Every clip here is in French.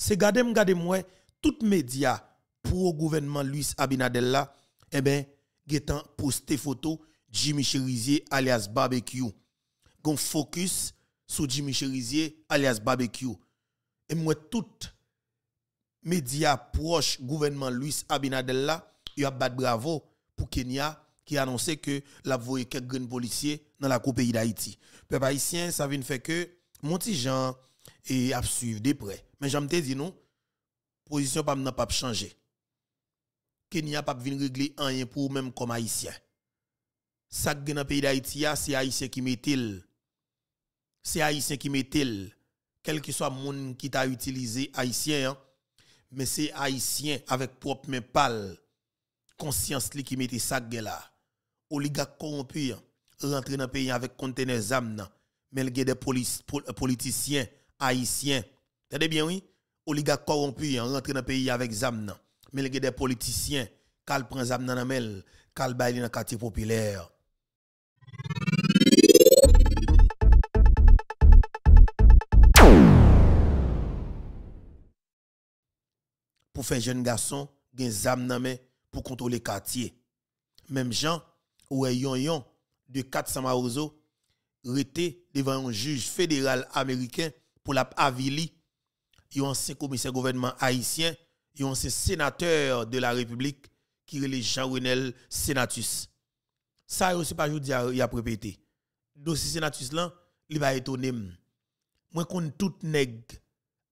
c'est gade garder moi tout médias pour gouvernement Luis Abinadella, là eh ben getan poster photo Jimmy Cherizier alias barbecue gon focus sur Jimmy Cherizier alias barbecue et moi tout médias proche gouvernement Luis Abinadella là il a bravo pour Kenya qui a que la voyé quelques policiers dans la coupe pays d'Haïti. Peuple haïtien, ça vient faire que mon petit Jean et à suivre de près. Mais j'aime te dis non, position pas n'a pas changé. Kenya pas venir régler rien pour même comme haïtien. Ça dans pays d'Haïti, c'est haïtien qui met-il. C'est haïtien qui met-il. Quel que soit monde qui t'a utilisé haïtien, hein. mais c'est haïtien avec propre main pâle conscience li qui mettait ça là. Oligarque corrompu hein. rentre dans le pays avec conteneur zam mais il y des euh, politiciens haïtiens. Tenez bien, oui. Oligarques corrompus hein, rentrent dans le pays avec Zamna. Mais il y a des politiciens qui prennent Zamnan dans mel, qui baillent dans le quartier populaire. Pour faire jeune garçon, y a nan men pour contrôler le quartier. Même Jean, ou yon yon de 400 marozo, rete devant un juge fédéral américain pour la avili il y a ancien commissaire gouvernement haïtien il y a ancien sénateur de la République qui est Jean-Renel Senatus ça aussi pas jodi il a répété dossier Senatus là il va étonner moi connais tout nèg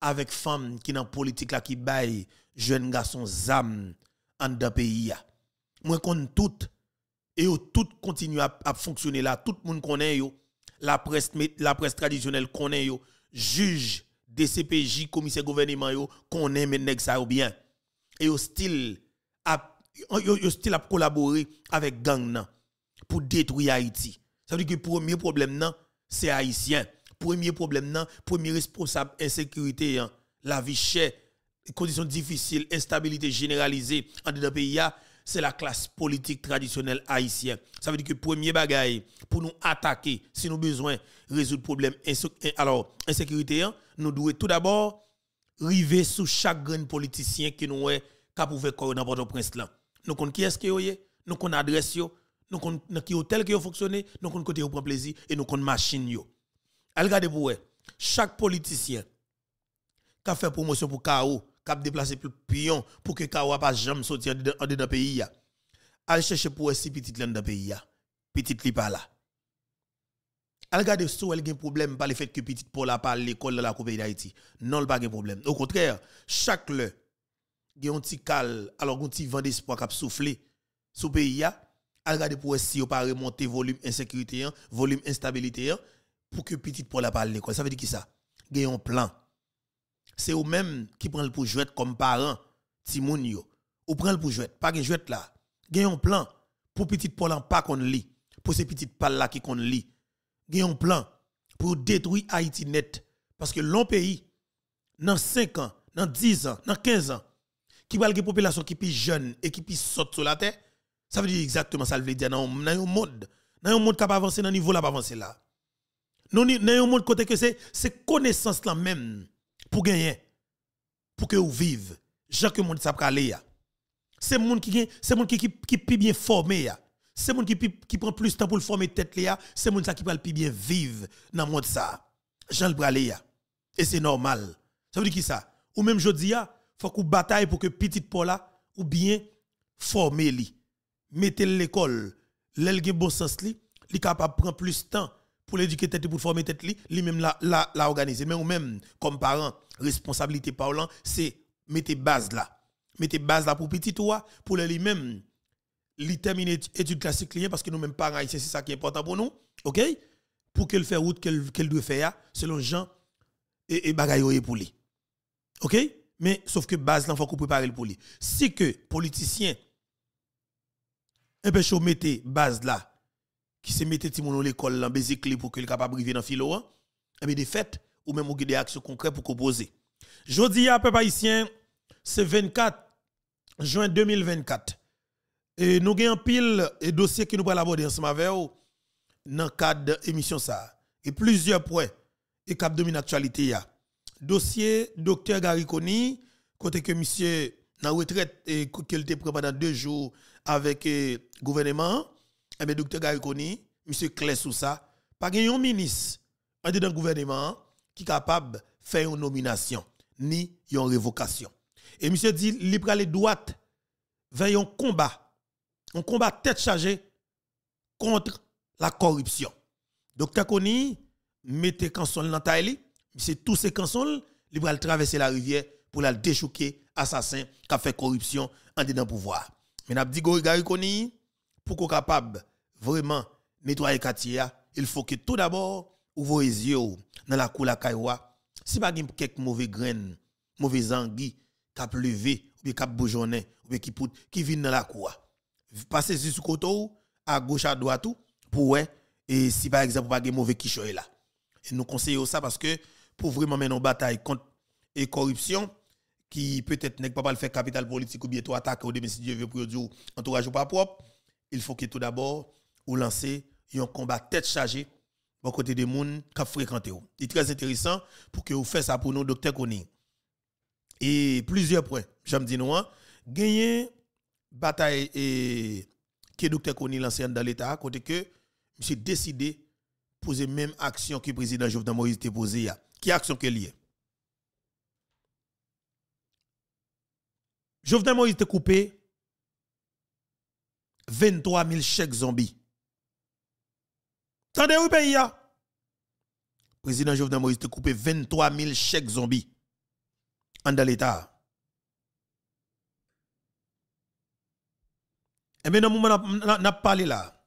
avec femme qui dans politique là qui baille jeune garçon zam en dans pays moi connais tout et yo, tout continue à, fonctionner là tout le monde connaît yo la presse la presse traditionnelle connaît yo juge DCPJ, commissaire gouvernement, qu'on aime ça bien. Et hostile style a, collaboré avec gang nan pour détruire Haïti. Ça veut dire que premier problème nan, c'est haïtien. Premier problème nan, premier responsable insécurité, hein. la vie chère, conditions difficiles, instabilité généralisée en dedans pays c'est la classe politique traditionnelle haïtienne. Ça veut dire que premier bagaille pour nous attaquer, si nous besoin résoudre problème eh, alors insécurité, hein, nous devons tout d'abord river sous chaque grand politicien qui nous est capable de dans port prince là. Nous connaissons qui est-ce que est, nous connaissons adresse nous avons qui hôtel qui fonctionné, nous connaissons côté prend plaisir et nous une machine yo. Regardez pour chaque politicien qui a fait promotion pour KO cap déplacer plus pion pour que Kawa pas jamais sortir en dedans pays Allez cherche pour si petite dans pays Petit li pas là. Allez regarde si elle a un problème par le fait que petit Paul parlé pas l'école de la Coupe d'Haïti. Non, elle pas de problème. Au contraire, chaque le a un petit cal alors un petit vent d'espoir qui cap souffler sous pays Elle regarde pour si n'a pas remonté volume insécurité, hein, volume instabilité hein, pour que petit Paul parlé pas l'école. Ça veut dire qui ça? a un plan c'est eux même qui prennent le pour jouer comme parents, timoun yo. Ou prennent pour jouer, pas de jouet là. Gagne un plan pour petit Paul pas qu'on lit, pour ces petites pales là qui qu'on lit. Gagne un plan pour détruire Haïti net parce que l'on pays dans 5 ans, dans 10 ans, dans 15 ans qui va une population qui est jeune et qui saute sur la terre, ça veut dire exactement ça veut dire dans un monde, dans un monde qui pas avancer dans niveau là pas avancer là. Nous dans un monde côté que c'est connaissance là même pour gagner, pour que vous vivez. j'en que monde C'est monde qui c'est monde qui qui plus bien formé C'est monde qui qui prend plus de temps pour le former tête là, c'est monde ça qui parle plus bien vivre dans monde ça. gens le Et c'est normal. Ça veut dire qui ça Ou même jodi il faut qu'on bataille pour que petite Paula ou bien former li. Mettez l'école, l'elle bon sens il est capable prendre plus de temps pour l'éduquer tête pour former tête lui même la la, la organiser mais ou même comme parents, responsabilité parlant c'est mettre base là mettez base là pour petit toi pour lui même lui terminer études classique client parce que nous même parents c'est ça qui est important pour nous OK pour qu'elle fait route qu'elle qu'elle doit faire selon Jean et et bagaille pour lui OK mais sauf que base là faut qu'on prépare pour lui si que politicien un eh ben, peu base là qui se mettait dans l'école, dans baiser clé pour qu'il soit capable de dans le filo, et hein. eh bien des fêtes, ou même des actions concrètes pour composer. jodi à hein, peu haïtien, c'est 24 juin 2024. Et nous avons un pile et dossier qui nous aborder ensemble avec vous dans le cadre de l'émission. Et plusieurs points et cap actualité l'actualité. Dossier docteur Gariconi, côté que monsieur dans retraite et qu'il était préparé pendant deux jours avec le eh, gouvernement. Eh bien, docteur Gary monsieur M. sur ça, pas un ministre en dans gouvernement qui est capable de faire une nomination ni une révocation. Et monsieur dit, libre les droites vers un combat, un combat tête chargée contre la corruption. Docteur Koni, mettez canson dans taille, tous ces cansons, libre traverser la rivière pour la déchouquer assassin qui a fait corruption en dedans pouvoir. Mais n'a dit Gary pour pourquoi capable vraiment nettoyer Katia, il faut que tout d'abord ouvrez les yeux dans la cour la caïwa si pas quelques mauvais graines mauvais anguilles qui levé ou qui ou qui qui viennent dans la cour passez sur côté à gauche à droite pour ouais et si par exemple pas de mauvais kichoy là et nous conseillons ça parce que pour vraiment mener une bataille contre la corruption qui peut-être n'est pas le faire capital politique ou bien tout attaquer ou bien si Dieu veut pour dire entourage ou pas propre il faut que tout d'abord ou lancer un combat tête chargée bon côté des gens qui fréquenté ou. C'est très intéressant pour que vous fassiez ça pour nous docteur Kony Et plusieurs points, j'aime dire nous hein. gagné bataille et que docteur Koning lancé dans l'état côté que monsieur décidé poser même action que le président Jovenel Moïse a posée. Qui action que lié Jovenel Moïse a coupé 23 000 chèques zombies Tendez où pays Le hein. Président Jovenel Moïse a coupé 23 000 chèques zombies en dans l'État. Et eh maintenant, on a parlé là.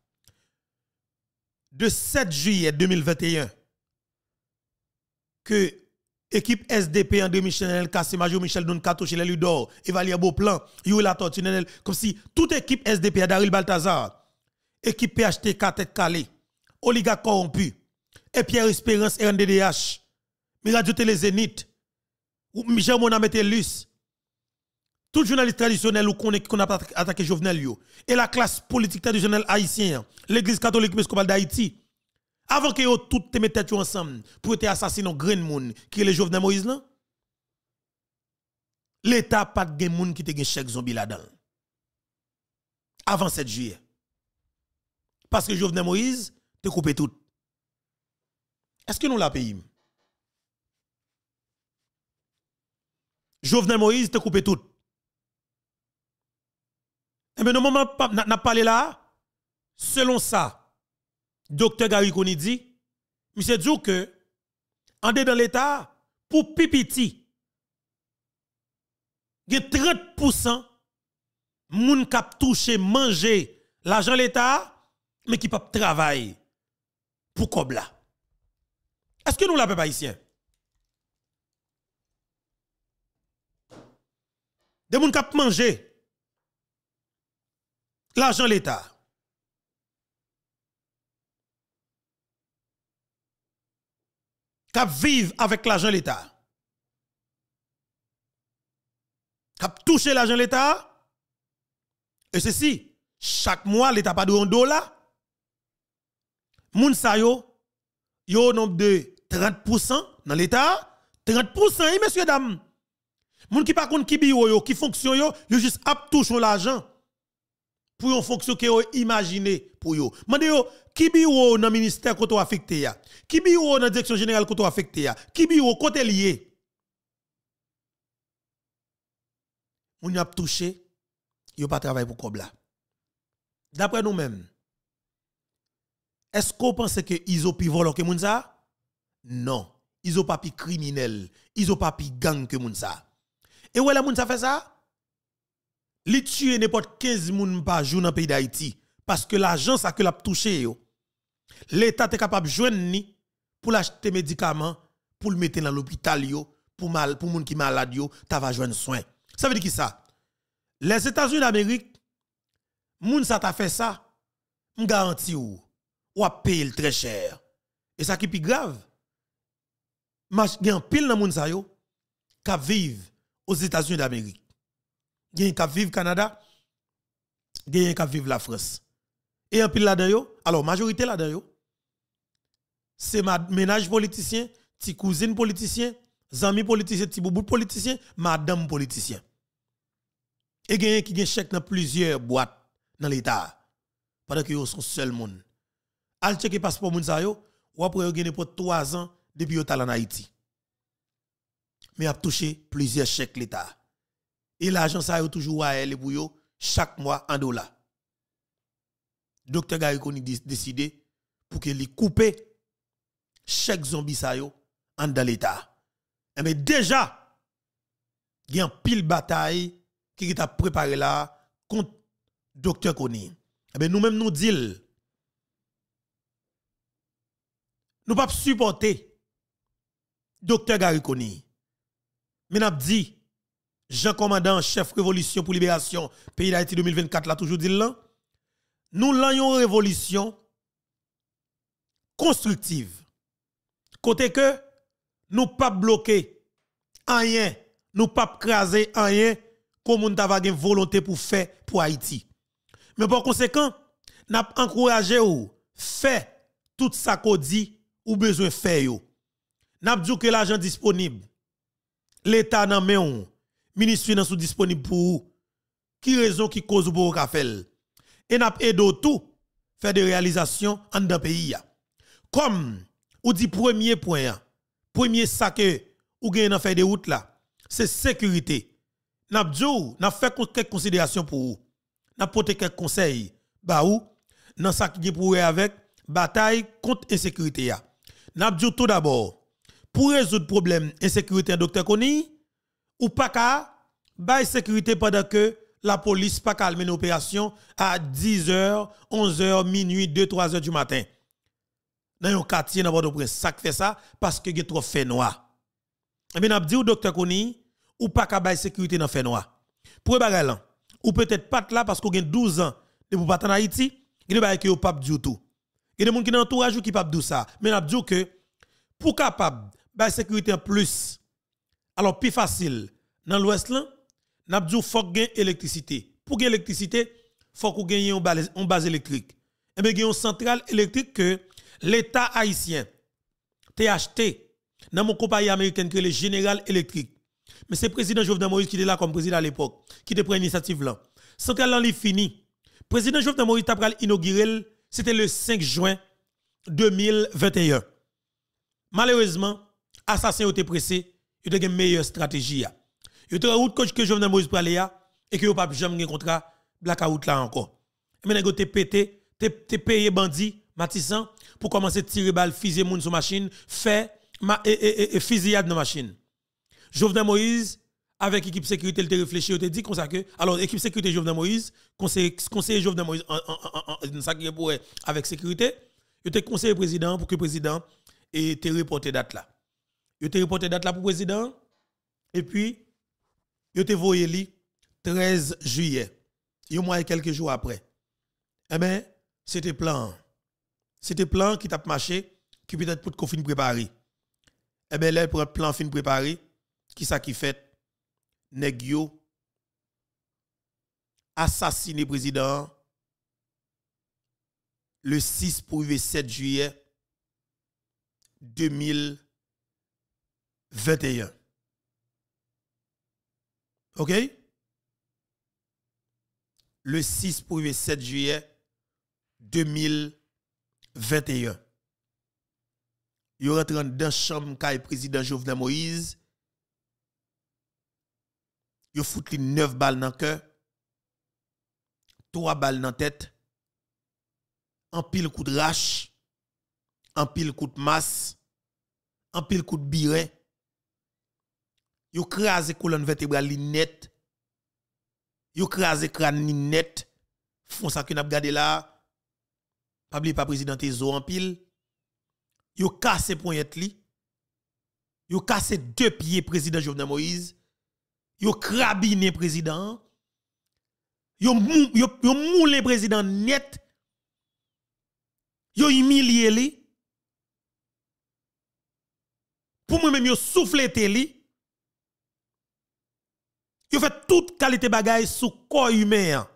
De 7 juillet 2021, que équipe SDP André Michel Kassé Major Michel Don Kato chez Ludor, Evalia Beauplan, la Tortinel, comme si toute équipe SDP Adaril Baltazar, équipe PHT tête calé oligarques Corrompu... et Pierre Espérance RNDDH, mais Radio Télé Zénith, ou Michel Monametelus, tout journaliste traditionnel ou qu'on a attaqué Jovenel et la classe politique traditionnelle haïtienne, l'église catholique épiscopale d'Haïti, avant que tout te mette ensemble pour être assassiné en Green monde qui est le Jovenel Moïse là, l'État pas de monde qui te gen chèque zombie là-dedans. Avant 7 juillet. Parce que Jovenel Moïse, te couper tout. Est-ce que nous la payons Jovenel Moïse te coupé tout. Et eh bien, au moment pas n'a parlé là, selon ça, docteur Gary Kouni dit, monsieur dit que, en dans l'État, pour pipiti, il y a 30% qui ont touché, manger l'argent l'État, mais qui pas travailler pour Kobla. Est-ce que nous la peuple ici Des gens qui manger l'argent l'État. Qui vivent avec l'argent l'État. Qui touché l'argent l'État. Et ceci, chaque mois, l'État pas de un dollar moun sa yo, yo nombre de 30% dans l'État, 30%, et eh, messieurs, dames. Moun qui par contre qui bio yo, qui fonction yo, yo juste ap touche l'argent pour yon fonction que yo imagine pour yo. Mande yo, qui bi dans le ministère koto affecté ya? Qui bi dans la direction générale koto affecté ya? Qui biro côté lié? On y a touché, yo pas travail pour Kobla. D'après nous-mêmes, est-ce qu'on pense que ils ont plus volant que Mounsa? Non. Ils ont pas plus criminel. Ils ont pas plus gang que ça. Et où est Mounsa fait ça? Ils tuent n'importe 15 moun par jour dans le pays d'Haïti. Parce que l'agence a que l'a touché. L'État est capable de jouer ni pour acheter médicaments, pour le mettre dans l'hôpital, pour mal, pour moun qui malade, ta va joindre soin. Ça veut dire qui ça? Les États-Unis d'Amérique, moun ça t'a fait ça, m'garantis ou ou à payer très cher. Et ça qui est plus grave, il y a un pile dans monde qui vivent aux États-Unis d'Amérique. Il y a un qui vivent au Canada, il y a un qui vivent la France. Et un pile là-dedans, alors majorité là-dedans, c'est ménage politicien, petit cousine politicien, amis politicien, petit boubou politicien, madame politicien. Et il y a qui gen chèque dans plusieurs boîtes dans l'État. Pendant qu'ils sont seul monde al passe passeport moun e sa yo, ou après e yo gagné pour 3 ans depuis yo en Haïti. Mais a touché plusieurs chèques l'État. Et l'agence a yo toujours à elle pour yo chaque mois en dollars. Docteur Gary décide décidé pour li coupe chèque zombie sa yo en dans l'État. E Mais déjà, il y a une pile bataille qui est préparée là contre Docteur Kony... Mais nous-mêmes nous disons Nous pas supporter docteur Gariconi. Mais avons dit Jean commandant chef révolution pour libération pays d'Haïti 2024 l'a toujours dit Nous l'ayons une révolution constructive. Côté que nous pas bloquer rien, nous pas craser rien comme on avons une volonté pour faire pour Haïti. Mais par conséquent, n'a encouragé ou fait tout ça qu'on dit ou besoin faire yo. N'a dit que l'argent disponible. L'état nan ou ministre finance disponible pour ou. Qui raison qui cause ou pour faire Et n'a aidé tout faire des réalisations en dans pays Comme ou dit premier point premier que ou gagne dans faire des routes là, c'est sécurité. N'a dit n'a fait quelques considérations pour ou. N'a porté quelques conseils ba ou dans ça qui pour avec bataille contre insécurité ya. N'a tout d'abord, pour résoudre le problème insécurité, docteur Kony ou pas qu'à, bail sécurité pendant que la police pas calme l'opération à 10h, 11h, minuit, 2, 3h du matin. Dans un quartier, dans votre prince, ça fait ça parce que y a trop fait noir. Et eh bien, dit au docteur Koni, ou pas qu'à bail sécurité dans fait noir. Pour bagarre ou peut-être pas là parce y a 12 ans de vous pas en Haïti, il ne pas de au pape du tout y a des gens qui à entourage qui pas faire ça. Mais nous dit que pour capable la sécurité en plus alors plus facile dans l'ouest là, n'a dit faut gagner l'électricité. Pour gagner il faut qu'on gagne une base électrique. Et eh bien une centrale électrique que l'État haïtien a acheté dans mon compagnie américaine est le général électrique, Mais c'est le président Jovenel Moïse qui était là comme président à l'époque, qui a pris l'initiative là. Centrale là, est fini. Président Jovenel Moïse pris inauguré c'était le 5 juin 2021. Malheureusement, assassin été pressé, il a une meilleure stratégie. Il eu un autre coach que Jovenel Moïse et que pas jamais un contrat blackout là encore. Mais il a pété, payé bandit, pour commencer à tirer balle, fiser moun sur machine, faire et, machine. Jovenel Moïse avec l'équipe sécurité, elle te réfléchi, elle a dit comme ça que, alors l'équipe sécurité Jovenel Moïse, conseiller, Jovenel Moïse, avec sécurité, il te conseillé président pour que le président ait reporté date là. Il a reporté date là pour le président, et puis, il a voyé le 13 juillet, il y quelques jours après. Eh bien, c'était plan. C'était plan qui t'a marché, qui peut-être pour qu'on préparer. Eh bien, là, pour plan fin préparé, qui ça qui fait nèg assassiné président le 6 7 juillet 2021. OK Le 6 pour 7 juillet 2021. Il aura rentre dans chambre du président Jovenel Moïse yo fout 9 balles dans le cœur, 3 balles dans la tête, en pile coup de rache, en pile coup de masse, en pile coup de biret. Yo crase colonne vertébrale net. Yo crase crâne net. Font ça que n'a gardé là. Pas oublier pas président ont en pile. Yo li. Yo deux pieds président Jovenel Moïse yo crabiné président, yo yo yo président net, yo humilié li. Pour moi même yo soufflé li. Yo fait toute qualité bagaille sous corps humain.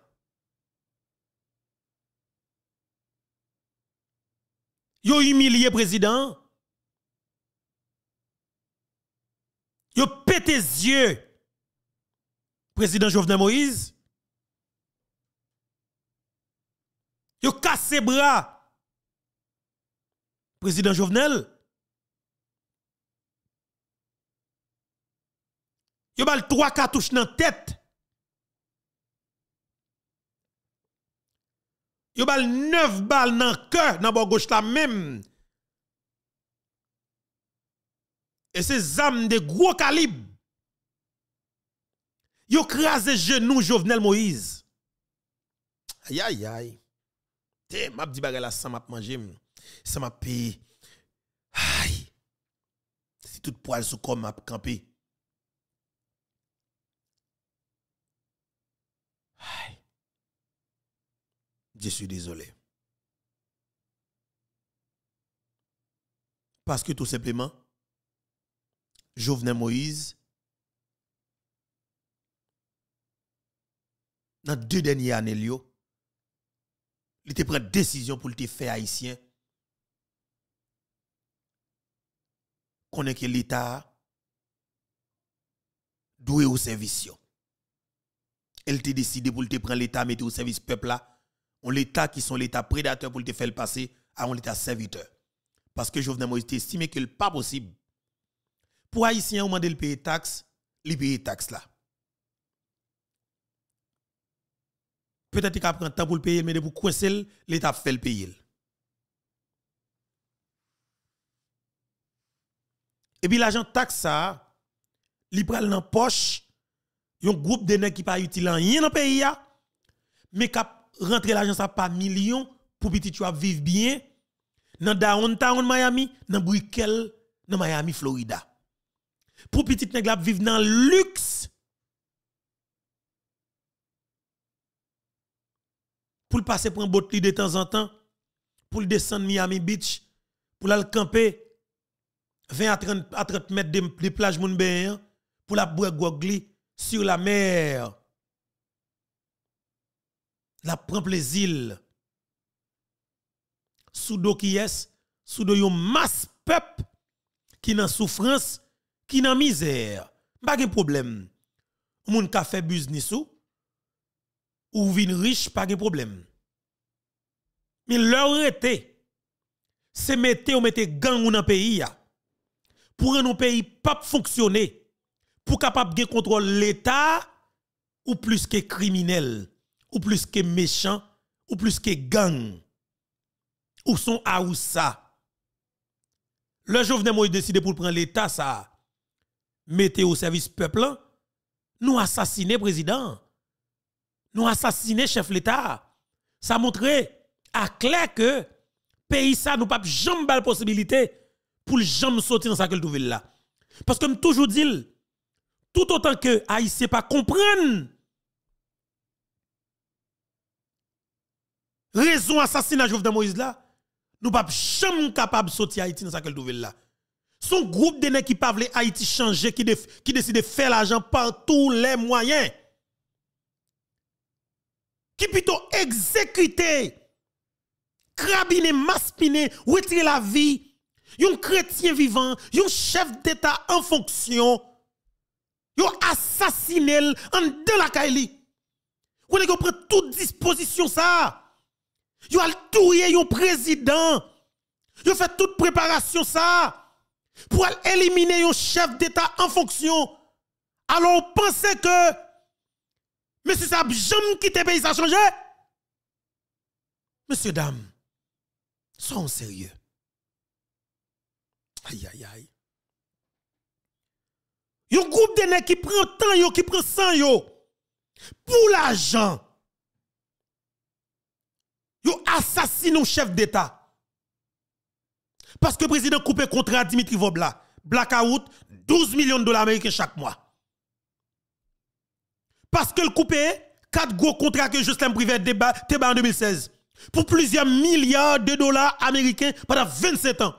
Yo humilié président. Yo les yeux président Jovenel Moïse, yo cassé bras, président Jovenel, yo bal trois cartouches dans tête, yo bal neuf balles dans cœur, dans bord gauche la même, et ces âmes de gros calibre, Yo crasé genou Jovenel Moïse. Aïe aïe aïe. Te m'a dit bagala ça m'a mangé, ça m'a payé. Aïe. Si tout poil sous comme m'a campé. Aïe. Je suis désolé. Parce que tout simplement, Jovenel Moïse dans deux dernières années, il te prend décision pour te faire haïtien. Qu'on que l'État doué au service. Elle te décidé pour te prendre l'État, mettre au service peuple là. On l'État qui sont l'État prédateur pour te faire passer à on l'État serviteur. Parce que Jovenel Moïse estimé que n'est pas possible. Pour Haïtien, on demande de payer taxe, il paye taxe là. peut-être qu'il prend temps pour le payer, mais pour coincer l'État fait le payer. Et puis l'agent taxe ça, il prend dans poche, un groupe de nègres qui pas utile en rien dans le pays, mais qui rentre l'agent ça par million pour que tu vivre bien dans downtown Miami, dans Brickell, dans Miami, Florida. Pour petit nèg la vivre dans luxe pour le passer pour un bot de temps en temps, pour le descendre Miami Beach, pour le camper 20 à 30, à 30 mètres de, de plage pour la boire gogli sur la mer. La prendre plaisir. îles, qui est, yon masse peuple qui na souffrance, qui na misère. Pas de problème. Mon ka fait business ou vin riche, pas de problème. Mais leur été, c'est mettre ou mettre gang ou dans le pays. Pour un pays pas fonctionner, pour capable de contrôler l'État, ou plus que criminel, ou plus que méchant, ou plus que gang, ou son ça. Le Jovenel de décide pour prendre l'État, ça, mettez au service peuple, nous assassiner président nous assassiner chef l'État. Ça montre à clair que pays ça nous pas jamais la possibilité pour jamais sortir dans sa que là. Parce que toujours dit tout autant que haïtien pas comprendre raison assassinat de Moïse là, nous pas jamais capable sortir Haïti dans sa que là. Son groupe de qui pas Haïti changer qui décide de faire l'argent par tous les moyens qui plutôt exécuter, crabiné, maspiner, retirer la vie, un chrétien vivant, un chef d'État en fonction, yon assassiné en de la Kaili. Vous avez pris toute disposition ça. Vous avez tué un président. Vous fait toute préparation ça. Pour éliminer un chef d'État en fonction. Alors pensez que mais si ça a jamais quitté le pays, ça a changé. Messieurs, dames, soyons sérieux. Aïe, aïe, aïe. Yon groupe de qui prend tant, qui prend sang, yo, pour l'argent. Yo assassinent un chef d'État. Parce que le président coupé contrat Dimitri Vobla, blackout, 12 millions de dollars américains chaque mois. Parce qu'elle coupait quatre gros contrats que Justin Privé débat, en 2016 pour plusieurs milliards de dollars américains pendant 27 ans.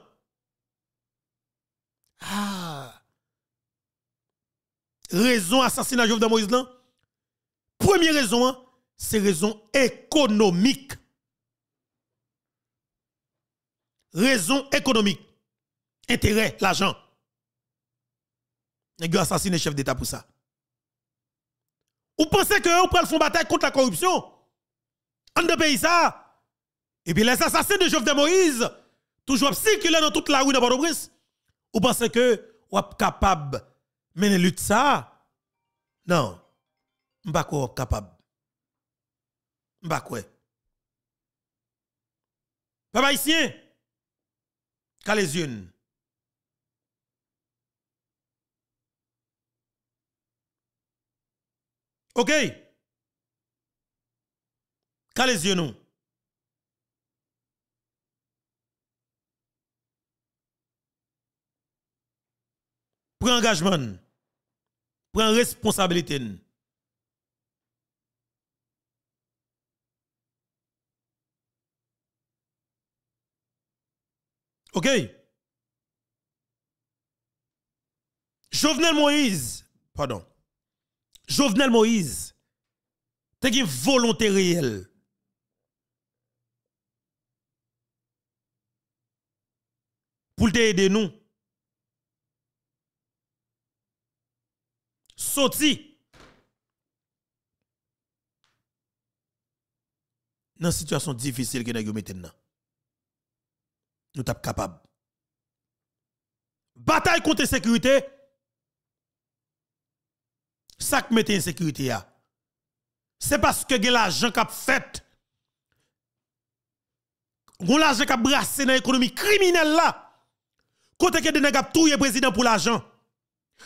Ah. Raison assassinat Jovenel Moïse là. Première raison, hein, c'est raison économique. Raison économique. Intérêt, l'argent. gars ont assassiné chef d'État pour ça. Vous pensez que vous prenez une bataille contre la corruption En de pays ça. Et eh puis les assassins de de Moïse, toujours circulent dans toute la rue de bordeaux au Vous pensez que vous êtes capable de mener lutte ça Non. Je ne pas capable. Je ne suis pas Papa ici, qu'à les unes. OK les yeux nous Prends engagement. Prends responsabilité. OK Jovenel Moïse, pardon. Jovenel Moïse, tu une volonté réelle. Pour aider, nous. Sorti. Dans une situation difficile que nous maintenant. Nous sommes capables. Bataille contre la sécurité, ça qui mette insécurité là. C'est parce que l'argent qui a fait l'argent qui a brassé dans l'économie criminelle là. Côté que des nèg le président pour l'argent.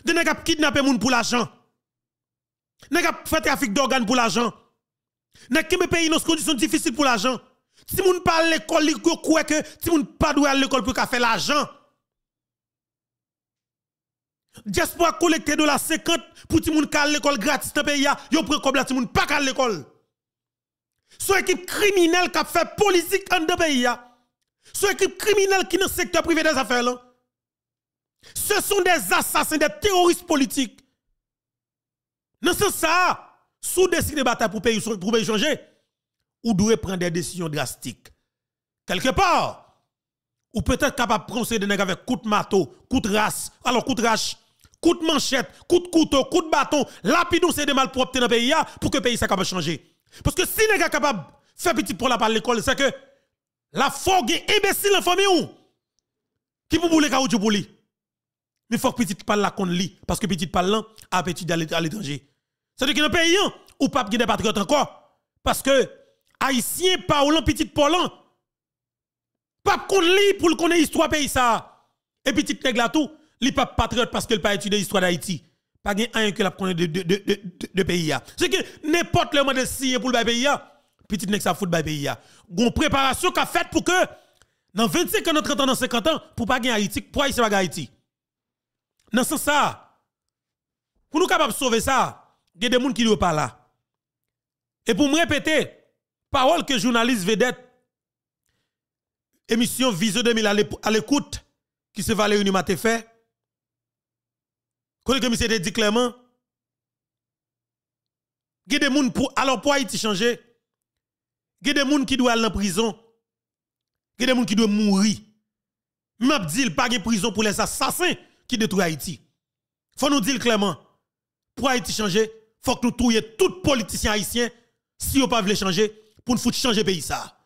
Des nèg a kidnappé moun pour l'argent. Nèg a fait trafic d'organes pour l'argent. Nèg qui pays dans conditions difficiles pour l'argent. Si moun pas l'école, il croit que si moun pas doué à l'école pour faire l'argent diaspora collecter de la 50 pour tout le monde à l'école gratis dans pays, yo prend comme la tout le monde pas à l'école. sont équipe criminelle qui a fait politique en deux pays. sont équipe criminelle qui est dans le secteur privé des affaires. Ce sont des assassins, des terroristes politiques. Dans ce ça, sous décide de bataille pour pays, pour pays changer, ou doit prendre des décisions drastiques. Quelque part, ou peut-être capable de nègres avec coup de marteau, coup de race, alors coup de rache, coup de manchette, coup de couteau, coup de bâton, lapidon c'est des malpropres dans le pays hein, pour que le pays soit capable de changer. Parce que si les capable de faire petit pour la part l'école, c'est que la fogue est imbécile en famille qui peut bouler caoutchouc pour lui. Mais faut que petit parle la qu'on lit parce que petit parle là a petit à l'étranger. C'est-à-dire que dans le pays hein, ou pas des patriotes encore parce que haïtien parlant petit parlant pas qu'on lit pour qu'on ait histoire pays ça. Et petit nègre là tout, li pas patriote parce qu'il pas étudié l'histoire d'Haïti. Pas gen un que la connaît de, de, de, de, pays C'est que n'importe le monde signé pour le pays petit nèg sa fout bay pays a. Gon préparation qu'a faite pour que dans 25 ans, 30 ans, dans 50 ans pour pas gen Haïti, pour Haïti pas Haïti. Dans ce sens ça pour nous de sauver ça, il y a des gens qui ne sont pas là. Et pour me répéter, parole que journaliste vedette émission Vision 2000 à l'écoute, qui se valait une maté fait. Quand le commissaire dit clairement, il y a des gens pour, alors pour changer, il y a des gens qui doivent aller en prison, il y a des gens qui doivent mourir. M'a dit, il pas de prison pour les assassins qui détruisent Haïti. Faut nous dire clairement, pour Haïti changer, faut que nous trouvions les politiciens haïtiens, si on pas veut changer pour nous foutre changer pays ça.